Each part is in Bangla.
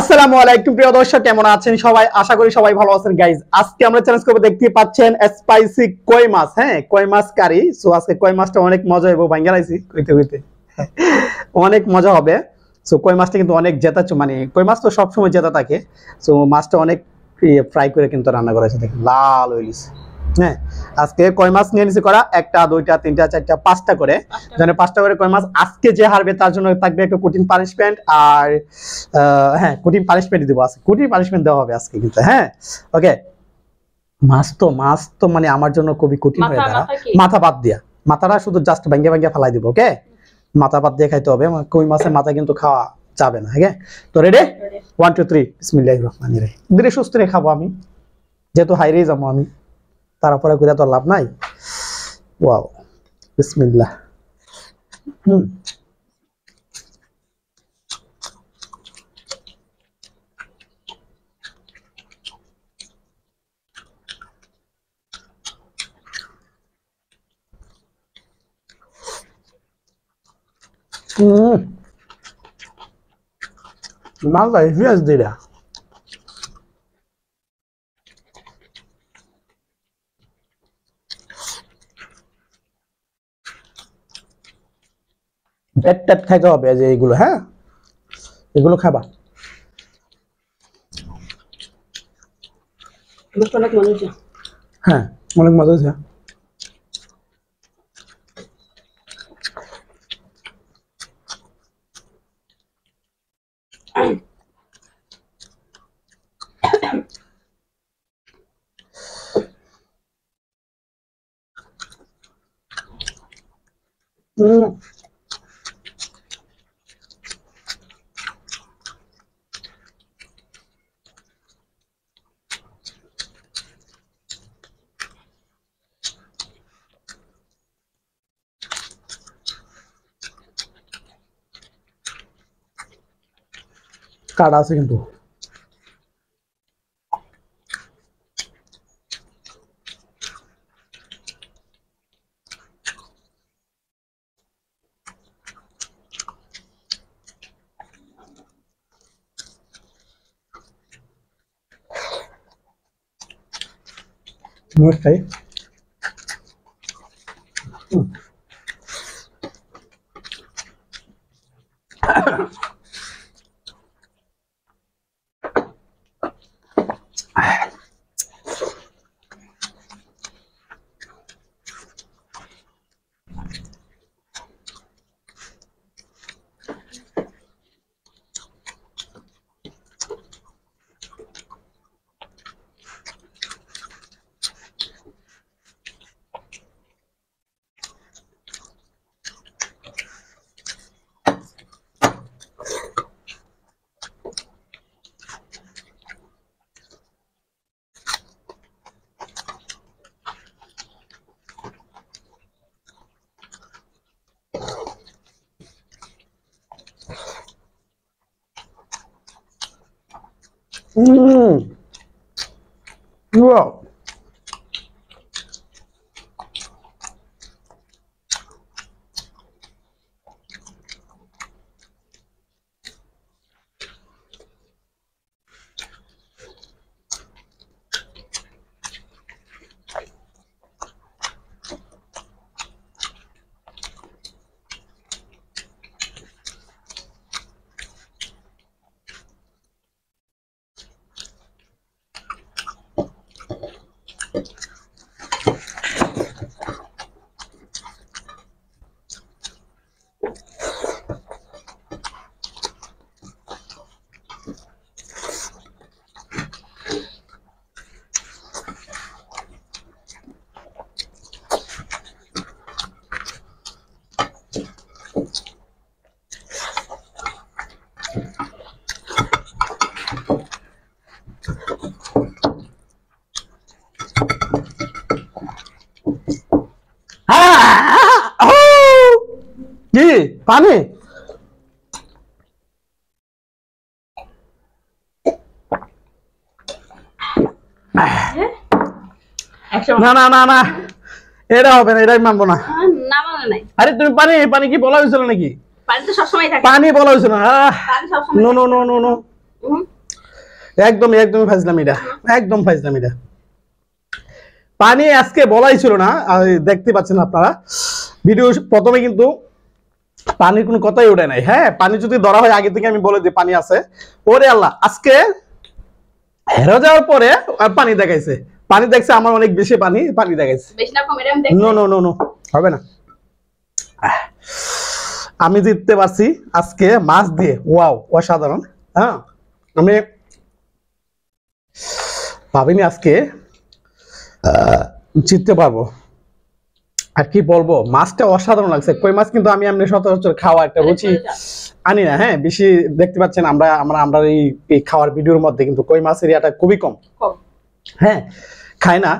আসসালামু আলাইকুম প্রিয় দর্শক কেমন আছেন সবাই আশা করি সবাই ভালো আছেন গাইজ আজকে আমরা চ্যালেঞ্জ করবো দেখতে পাচ্ছেন স্পাইসি কই মাছ হ্যাঁ কই মাছ কারি সো আজকে কই মাছটা অনেক মজা হইব ভাঙ্গা কইতে কইতে অনেক মজা হবে সো কই মাছটা কিন্তু অনেক জেতা মানে কই মাছ তো সবসময় জেতা থাকে সো মাছটা অনেক ফ্রাই ইয়ে, করে কিন্তু রান্না করা আছে দেখেন লাল হয়ে হ্যাঁ আজকে কয় মাছ নিয়ে নিচে করা একটা দুইটা তিনটা চারটা পাঁচটা করে যেন পাঁচটা করে কয় মাছ আজকে যে হারবে তার জন্য থাকবে একটা কঠিন পানিশমেন্ট আর হ্যাঁ কঠিন পানিশমেন্ট দেবো আজকে কঠিন পানিশমেন্ট দেওয়া হবে আজকে কিন্তু হ্যাঁ ওকে মাছ তো মাছ তো মানে আমার জন্য খুবই কঠিন হয়ে দাঁড়া মাথা বাদ দিয়া মাথাটা শুধু জাস্ট ভাঙ্গে ভাঙ্গে ফেলাই দিব ওকে মাথা বাদ দিয়ে খাইতে হবে কই মাছের মাথা কিন্তু খাওয়া যাবে না হ্যাঁ তো রেডে ওয়ান টু থ্রি বিসমিল্লাহ রহমান রে ধীরে সুস্থ রে খাবো আমি যেহেতু হাইরেই যাবো আমি তারপরে করে তো লাভ নাই ওয়াও বিসমিল্লাহ হুম মালদায় পেঁয়াজ দিলা ব্যাট কাট খাই যাবে এইগুলো হ্যাঁ এগুলো খাবা একটু নাটক মনোযোগ হ্যাঁ অনেক মজা দিয়া আই কাট আছে কিন্তু Não sei Mmm. Well. পানি না না না না এটা হবে না এটাই মানবো না মানে আরে তুমি পানি পানি কি বলা হয়েছিল নাকি পানি বলা হয়েছিল একদম একদম ফাইজলাম এটা একদম ফাইজলাম এটা পানি আজকে বলাই ছিল না দেখতে পাচ্ছেন আপনারা ভিডিও প্রথমে কিন্তু পানির কোনো কথাই উঠে নাই হ্যাঁ পানি যদি ধরা হয় আগে থেকে আমি বলে দিই পানি আছে ওরে আল্লাহ আজকে হেরা যাওয়ার পরে আর পানি দেখাইছে পানি দেখছে আমার অনেক বেশি পানি পানি দেখাইছে নো নো নো নো হবে না আমি জিততে পারছি আজকে মাছ দিয়ে ওয়াও অসাধারণ হ্যাঁ আমি ভাবিনি আজকে জিততে পারবো আর কি বলবো মাছটা অসাধারণ লাগছে কই মাছ কিন্তু আমি এমনি সচরাচর খাওয়া একটা রুচি আনি না হ্যাঁ বেশি দেখতে পাচ্ছেন আমরা আমরা আমরা এই খাওয়ার ভিডিওর মধ্যে কিন্তু কই মাছের ইয়াটা খুবই কম হ্যাঁ খায় না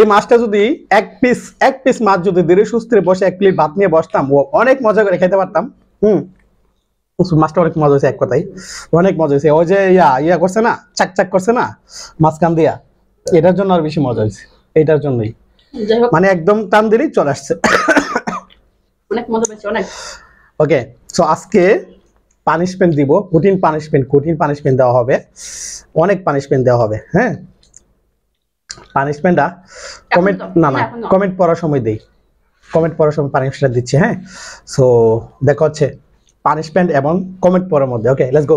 এই মাছটা যদি এক পিস এক পিস মাছ যদি দেরি সুস্থে বসে এক প্লেট ভাত নিয়ে বসতাম ও অনেক মজা করে খেতে পারতাম হুম মাছটা অনেক মজা হয়েছে এক কথাই অনেক মজা হয়েছে ওই যে ইয়া ইয়া করছে না চাক চাক করছে না মাছ কান দিয়া এটার জন্য আর বেশি মজা হয়েছে এটার জন্যই মানে একদম টান দিলেই চলে আসছে অনেক মজা পেয়েছি অনেক ওকে সো আজকে পানিশমেন্ট দিব কঠিন পানিশমেন্ট কঠিন পানিশমেন্ট দেওয়া হবে অনেক পানিশমেন্ট দেওয়া হবে হ্যাঁ পানিশমেন্টটা কমেন্ট না না কমেন্ট হ্যাঁ, পড়ার সময় দেই কমেন্ট পড়ার সময় পানিশমেন্ট দিচ্ছি হ্যাঁ সো দেখা হচ্ছে পানিশমেন্ট এবং কমেন্ট পড়ার মধ্যে ওকে লেটস গো